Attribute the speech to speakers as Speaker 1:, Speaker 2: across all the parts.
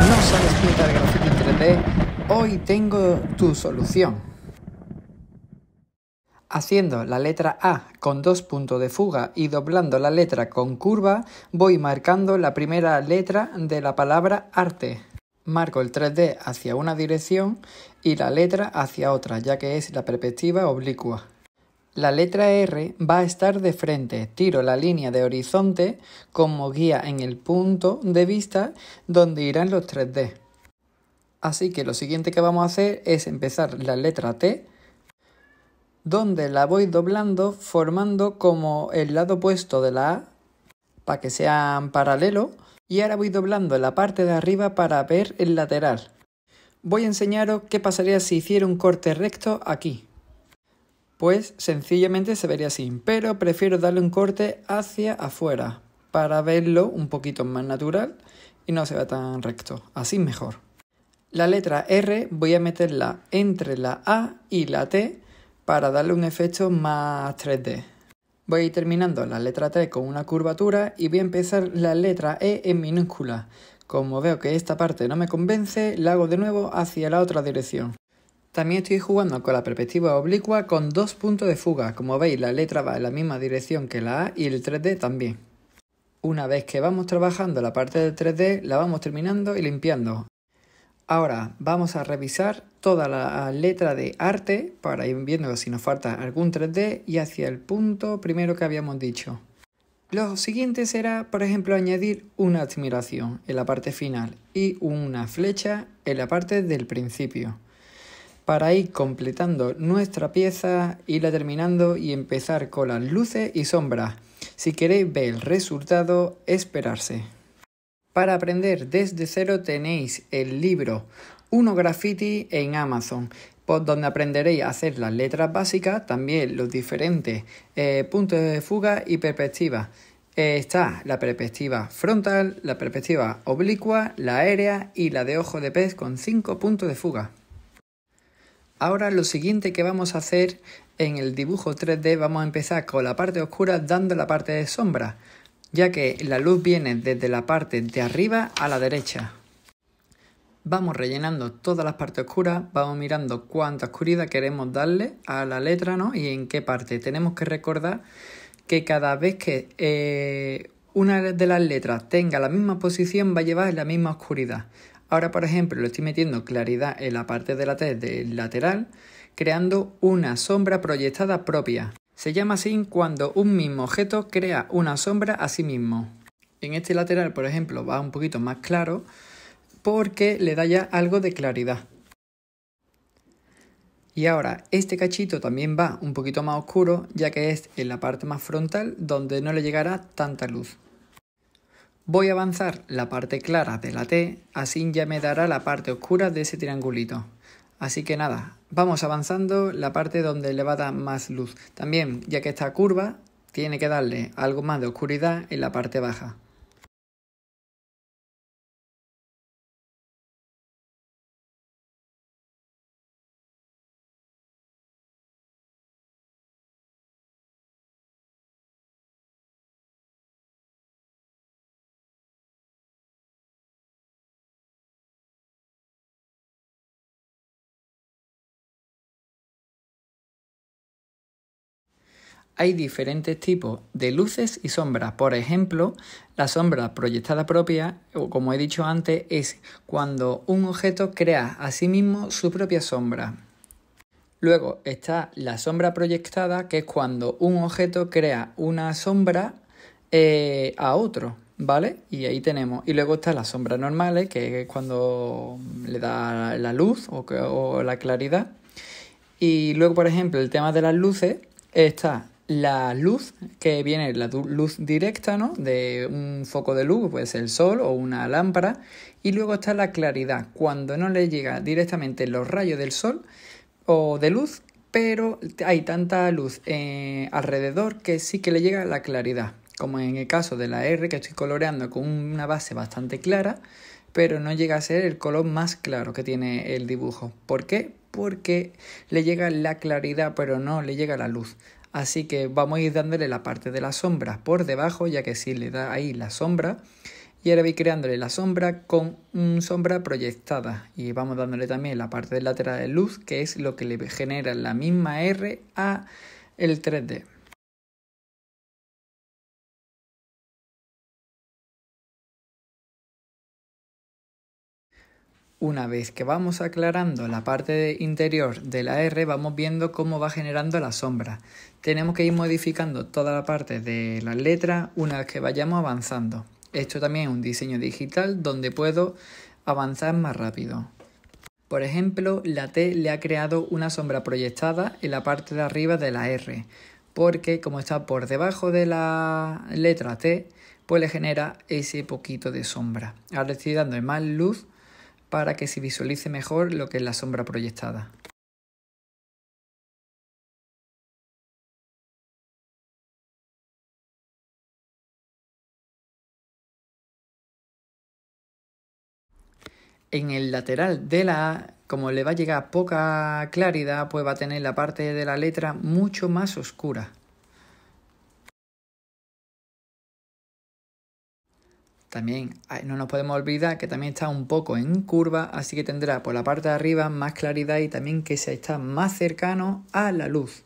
Speaker 1: No sabes pintar grafiti 3D, hoy tengo tu solución. Haciendo la letra A con dos puntos de fuga y doblando la letra con curva, voy marcando la primera letra de la palabra arte. Marco el 3D hacia una dirección y la letra hacia otra, ya que es la perspectiva oblicua. La letra R va a estar de frente. Tiro la línea de horizonte como guía en el punto de vista donde irán los 3D. Así que lo siguiente que vamos a hacer es empezar la letra T, donde la voy doblando formando como el lado opuesto de la A para que sean paralelo y ahora voy doblando la parte de arriba para ver el lateral. Voy a enseñaros qué pasaría si hiciera un corte recto aquí pues sencillamente se vería así, pero prefiero darle un corte hacia afuera para verlo un poquito más natural y no se vea tan recto, así mejor. La letra R voy a meterla entre la A y la T para darle un efecto más 3D. Voy a ir terminando la letra T con una curvatura y voy a empezar la letra E en minúscula. Como veo que esta parte no me convence, la hago de nuevo hacia la otra dirección. También estoy jugando con la perspectiva oblicua con dos puntos de fuga. Como veis, la letra va en la misma dirección que la A y el 3D también. Una vez que vamos trabajando la parte del 3D, la vamos terminando y limpiando. Ahora vamos a revisar toda la letra de arte para ir viendo si nos falta algún 3D y hacia el punto primero que habíamos dicho. Lo siguiente será, por ejemplo, añadir una admiración en la parte final y una flecha en la parte del principio para ir completando nuestra pieza, irla terminando y empezar con las luces y sombras. Si queréis ver el resultado, esperarse. Para aprender desde cero tenéis el libro Uno Graffiti en Amazon, donde aprenderéis a hacer las letras básicas, también los diferentes eh, puntos de fuga y perspectiva. Eh, está la perspectiva frontal, la perspectiva oblicua, la aérea y la de ojo de pez con 5 puntos de fuga. Ahora lo siguiente que vamos a hacer en el dibujo 3D vamos a empezar con la parte oscura dando la parte de sombra, ya que la luz viene desde la parte de arriba a la derecha. Vamos rellenando todas las partes oscuras, vamos mirando cuánta oscuridad queremos darle a la letra ¿no? y en qué parte. Tenemos que recordar que cada vez que eh, una de las letras tenga la misma posición va a llevar la misma oscuridad. Ahora, por ejemplo, le estoy metiendo claridad en la parte de la del lateral, creando una sombra proyectada propia. Se llama así cuando un mismo objeto crea una sombra a sí mismo. En este lateral, por ejemplo, va un poquito más claro porque le da ya algo de claridad. Y ahora, este cachito también va un poquito más oscuro, ya que es en la parte más frontal donde no le llegará tanta luz. Voy a avanzar la parte clara de la T, así ya me dará la parte oscura de ese triangulito. Así que nada, vamos avanzando la parte donde le va a dar más luz. También, ya que está curva, tiene que darle algo más
Speaker 2: de oscuridad en la parte baja. hay diferentes tipos de luces y
Speaker 1: sombras. Por ejemplo, la sombra proyectada propia, o como he dicho antes, es cuando un objeto crea a sí mismo su propia sombra. Luego está la sombra proyectada, que es cuando un objeto crea una sombra eh, a otro, ¿vale? Y ahí tenemos. Y luego está la sombra normal que es cuando le da la luz o la claridad. Y luego, por ejemplo, el tema de las luces está la luz que viene, la luz directa, ¿no? De un foco de luz, puede ser el sol o una lámpara. Y luego está la claridad, cuando no le llega directamente los rayos del sol o de luz, pero hay tanta luz eh, alrededor que sí que le llega la claridad. Como en el caso de la R, que estoy coloreando con una base bastante clara, pero no llega a ser el color más claro que tiene el dibujo. ¿Por qué? Porque le llega la claridad, pero no le llega la luz. Así que vamos a ir dándole la parte de la sombra por debajo, ya que si le da ahí la sombra, y ahora voy creándole la sombra con una sombra proyectada y vamos dándole también la parte lateral de luz que es lo que le genera la
Speaker 2: misma R a el 3D. Una vez que vamos aclarando la parte interior de la R, vamos viendo
Speaker 1: cómo va generando la sombra. Tenemos que ir modificando toda la parte de las letras una vez que vayamos avanzando. Esto también es un diseño digital donde puedo avanzar más rápido. Por ejemplo, la T le ha creado una sombra proyectada en la parte de arriba de la R, porque como está por debajo de la letra T, pues le genera ese poquito de sombra. Ahora estoy dando más luz
Speaker 2: para que se visualice mejor lo que es la sombra proyectada. En el lateral de la A, como le va a llegar poca claridad, pues va a tener la
Speaker 1: parte de la letra mucho más oscura. También no nos podemos olvidar que también está un poco en curva, así que tendrá por la parte de arriba más claridad y también que se está más cercano
Speaker 2: a la luz.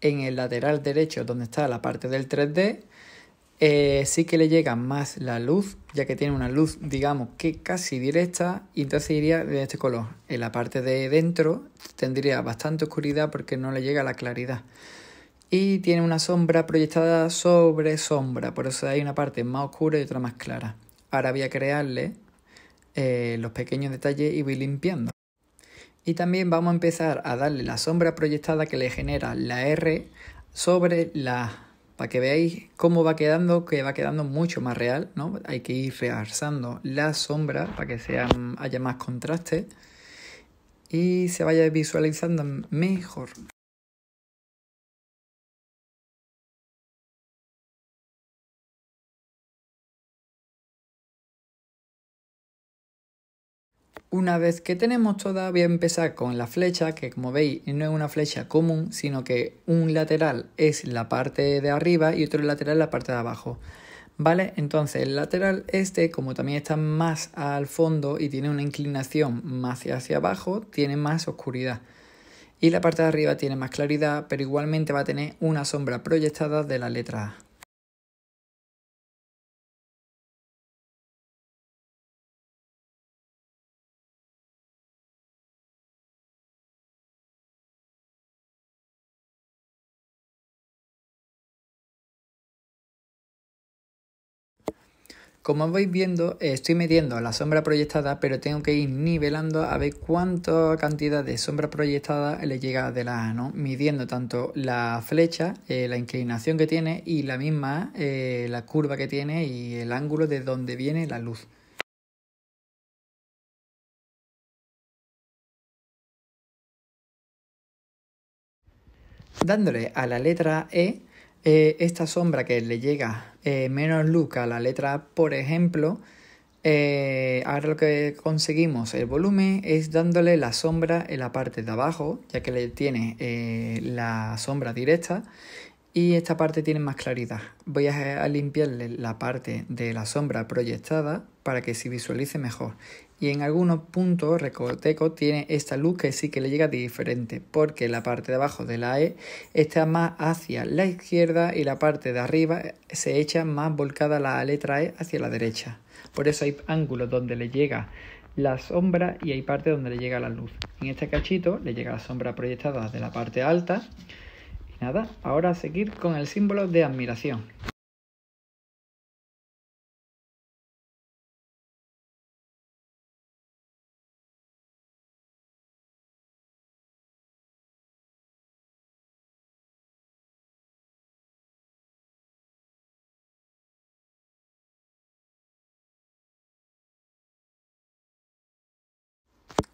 Speaker 2: En el lateral derecho
Speaker 1: donde está la parte del 3D eh, sí que le llega más la luz, ya que tiene una luz, digamos, que casi directa, y entonces iría de este color. En la parte de dentro tendría bastante oscuridad porque no le llega la claridad. Y tiene una sombra proyectada sobre sombra, por eso hay una parte más oscura y otra más clara. Ahora voy a crearle eh, los pequeños detalles y voy limpiando. Y también vamos a empezar a darle la sombra proyectada que le genera la R sobre la para que veáis cómo va quedando, que va quedando mucho más real, ¿no? Hay que ir realzando la sombra para que sean haya más contraste y
Speaker 2: se vaya visualizando mejor. Una vez que tenemos toda voy a empezar
Speaker 1: con la flecha, que como veis no es una flecha común, sino que un lateral es la parte de arriba y otro lateral la parte de abajo. ¿Vale? Entonces el lateral este, como también está más al fondo y tiene una inclinación más hacia, hacia abajo, tiene más oscuridad. Y la parte de arriba tiene más claridad, pero igualmente va a tener una sombra
Speaker 2: proyectada de la letra A. Como vais
Speaker 1: viendo, eh, estoy midiendo la sombra proyectada, pero tengo que ir nivelando a ver cuánta cantidad de sombra proyectada le llega de la A, Midiendo tanto la flecha, eh, la inclinación que tiene y la misma, eh, la curva que tiene y el ángulo de donde viene la
Speaker 2: luz. Dándole a la letra E,
Speaker 1: eh, esta sombra que le llega eh, menos luz a la letra por ejemplo, eh, ahora lo que conseguimos el volumen es dándole la sombra en la parte de abajo, ya que le tiene la sombra directa y esta parte tiene más claridad. Voy a, a limpiarle la parte de la sombra proyectada para que se visualice mejor. Y en algunos puntos Recoteco tiene esta luz que sí que le llega diferente, porque la parte de abajo de la E está más hacia la izquierda y la parte de arriba se echa más volcada la letra E hacia la derecha. Por eso hay ángulos donde le llega la sombra y hay partes donde le llega la luz. En este cachito le llega la sombra proyectada de la parte alta. Y nada, ahora a seguir con
Speaker 2: el símbolo de admiración.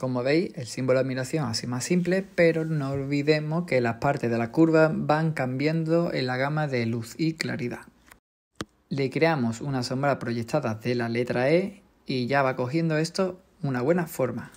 Speaker 2: Como veis, el símbolo de admiración
Speaker 1: así más simple, pero no olvidemos que las partes de la curva van cambiando en la gama de luz y claridad. Le creamos una sombra proyectada de la letra
Speaker 2: E y ya va cogiendo esto una buena forma.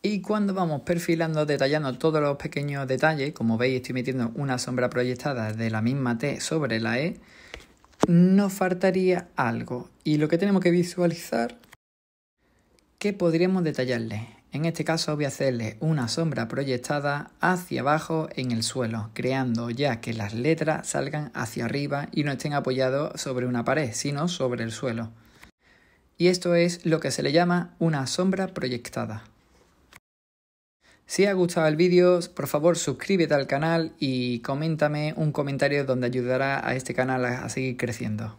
Speaker 2: Y cuando vamos perfilando,
Speaker 1: detallando todos los pequeños detalles, como veis estoy metiendo una sombra proyectada de la misma T sobre la E, nos faltaría algo. Y lo que tenemos que visualizar, ¿qué podríamos detallarle? En este caso voy a hacerle una sombra proyectada hacia abajo en el suelo, creando ya que las letras salgan hacia arriba y no estén apoyados sobre una pared, sino sobre el suelo. Y esto es lo que se le llama una sombra proyectada. Si ha gustado el vídeo, por favor suscríbete al canal y coméntame un comentario donde ayudará a este canal a seguir creciendo.